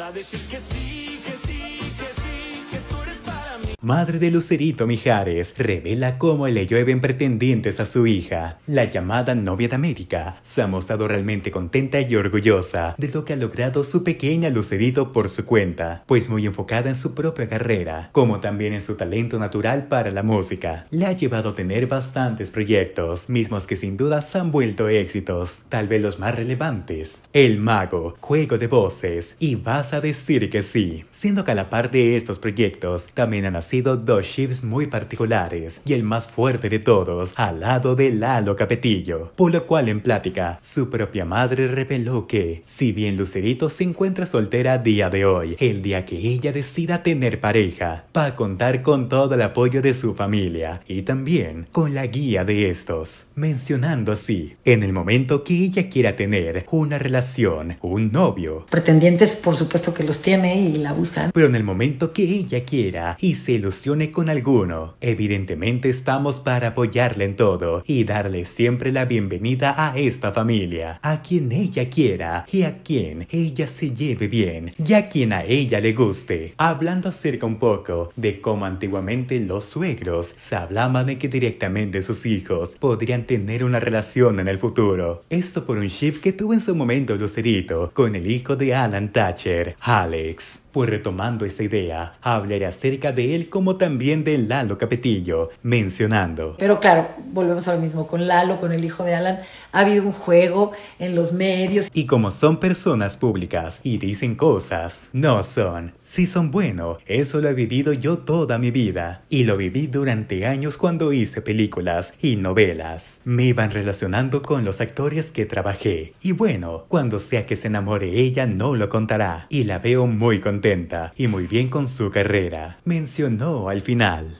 a decir que sí, que madre de Lucerito Mijares, revela cómo le llueven pretendientes a su hija. La llamada novia de América se ha mostrado realmente contenta y orgullosa de lo que ha logrado su pequeña Lucerito por su cuenta, pues muy enfocada en su propia carrera, como también en su talento natural para la música. Le ha llevado a tener bastantes proyectos, mismos que sin duda se han vuelto éxitos, tal vez los más relevantes. El Mago, Juego de Voces y Vas a decir que sí, siendo que a la par de estos proyectos también han nacido sido dos chips muy particulares y el más fuerte de todos, al lado de Lalo Capetillo, por lo cual en plática, su propia madre reveló que, si bien Lucerito se encuentra soltera a día de hoy, el día que ella decida tener pareja, va a contar con todo el apoyo de su familia y también con la guía de estos, mencionando así, en el momento que ella quiera tener una relación, un novio. Pretendientes por supuesto que los tiene y la buscan. Pero en el momento que ella quiera y se ilusione con alguno. Evidentemente estamos para apoyarle en todo y darle siempre la bienvenida a esta familia, a quien ella quiera y a quien ella se lleve bien y a quien a ella le guste. Hablando acerca un poco de cómo antiguamente los suegros se hablaban de que directamente sus hijos podrían tener una relación en el futuro. Esto por un chip que tuvo en su momento Lucerito con el hijo de Alan Thatcher, Alex. Pues retomando esta idea, hablaré acerca de él como también de Lalo Capetillo, mencionando. Pero claro, volvemos a mismo con Lalo, con el hijo de Alan, ha habido un juego en los medios. Y como son personas públicas y dicen cosas, no son. Si son bueno, eso lo he vivido yo toda mi vida. Y lo viví durante años cuando hice películas y novelas. Me iban relacionando con los actores que trabajé. Y bueno, cuando sea que se enamore ella no lo contará. Y la veo muy contenta y muy bien con su carrera. Mencioné no al final.